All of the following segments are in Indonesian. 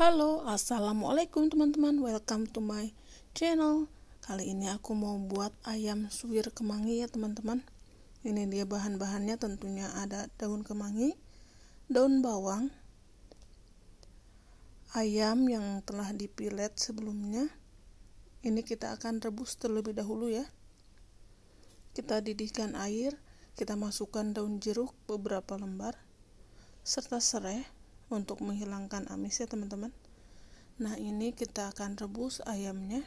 Halo, Assalamualaikum teman-teman Welcome to my channel Kali ini aku mau buat ayam suwir kemangi ya teman-teman Ini dia bahan-bahannya tentunya ada daun kemangi Daun bawang Ayam yang telah dipilet sebelumnya Ini kita akan rebus terlebih dahulu ya Kita didihkan air Kita masukkan daun jeruk beberapa lembar Serta serai untuk menghilangkan amis ya teman-teman nah ini kita akan rebus ayamnya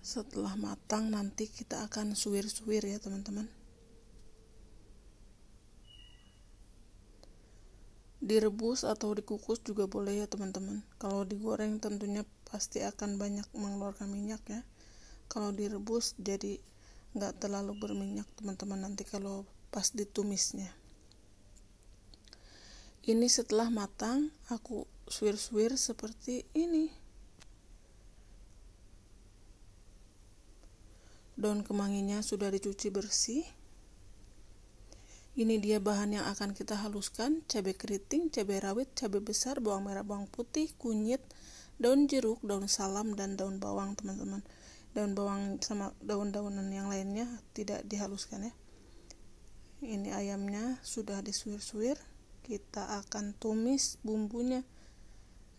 setelah matang nanti kita akan suwir-suwir ya teman-teman direbus atau dikukus juga boleh ya teman-teman kalau digoreng tentunya pasti akan banyak mengeluarkan minyak ya kalau direbus jadi nggak terlalu berminyak teman-teman nanti kalau pas ditumisnya ini setelah matang, aku suwir-suwir seperti ini. Daun kemanginya sudah dicuci bersih. Ini dia bahan yang akan kita haluskan, cabai keriting, cabai rawit, cabai besar, bawang merah, bawang putih, kunyit, daun jeruk, daun salam, dan daun bawang, teman-teman. Daun bawang sama daun-daunan yang lainnya tidak dihaluskan ya. Ini ayamnya sudah disuir-suir kita akan tumis bumbunya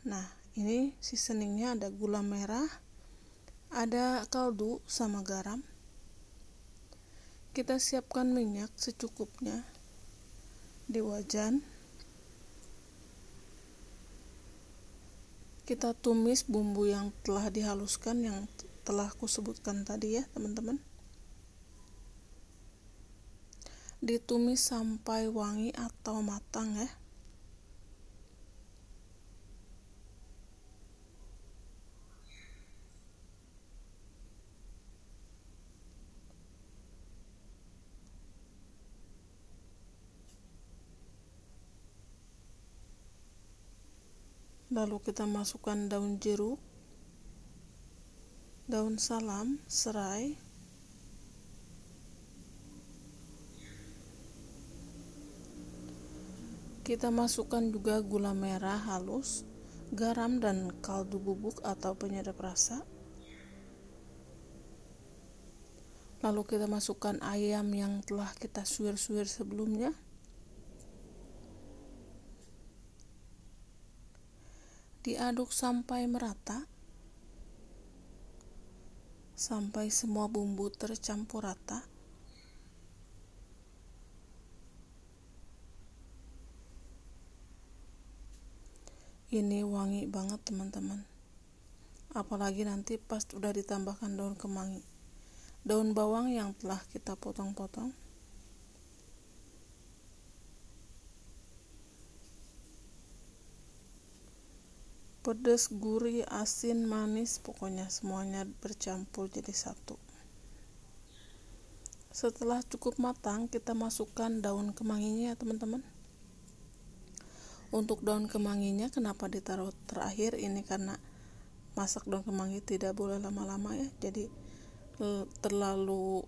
nah ini seasoningnya ada gula merah ada kaldu sama garam kita siapkan minyak secukupnya di wajan kita tumis bumbu yang telah dihaluskan yang telah kusebutkan tadi ya teman-teman ditumis sampai wangi atau matang ya. Lalu kita masukkan daun jeruk, daun salam, serai, Kita masukkan juga gula merah halus, garam dan kaldu bubuk atau penyedap rasa. Lalu kita masukkan ayam yang telah kita suir-suir sebelumnya. Diaduk sampai merata. Sampai semua bumbu tercampur rata. Ini wangi banget teman-teman. Apalagi nanti pas udah ditambahkan daun kemangi. Daun bawang yang telah kita potong-potong. Pedas, gurih, asin, manis, pokoknya semuanya bercampur jadi satu. Setelah cukup matang, kita masukkan daun kemanginya ya teman-teman untuk daun kemanginya kenapa ditaruh terakhir ini karena masak daun kemangi tidak boleh lama-lama ya jadi eh, terlalu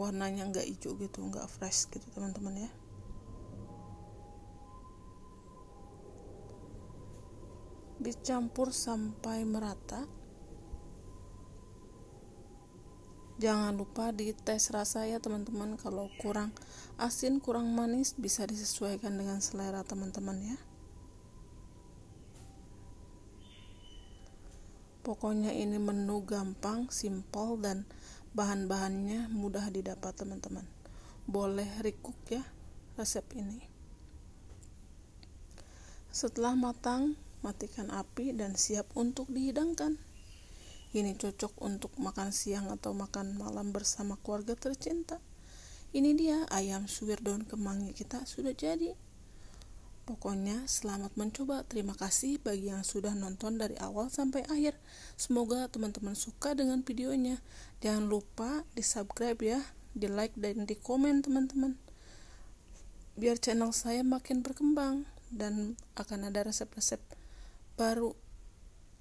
warnanya nggak hijau gitu nggak fresh gitu teman-teman ya dicampur sampai merata Jangan lupa di tes rasa ya teman-teman kalau kurang asin, kurang manis bisa disesuaikan dengan selera teman-teman ya. Pokoknya ini menu gampang, simple dan bahan-bahannya mudah didapat teman-teman. Boleh recook ya resep ini. Setelah matang, matikan api dan siap untuk dihidangkan. Ini cocok untuk makan siang atau makan malam bersama keluarga tercinta. Ini dia ayam suwir daun kemangi kita sudah jadi. Pokoknya selamat mencoba. Terima kasih bagi yang sudah nonton dari awal sampai akhir. Semoga teman-teman suka dengan videonya. Jangan lupa di subscribe ya, di like dan di komen teman-teman. Biar channel saya makin berkembang dan akan ada resep-resep baru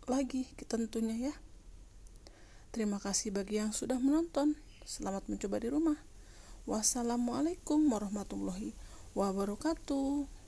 lagi tentunya ya. Terima kasih bagi yang sudah menonton. Selamat mencoba di rumah. Wassalamualaikum warahmatullahi wabarakatuh.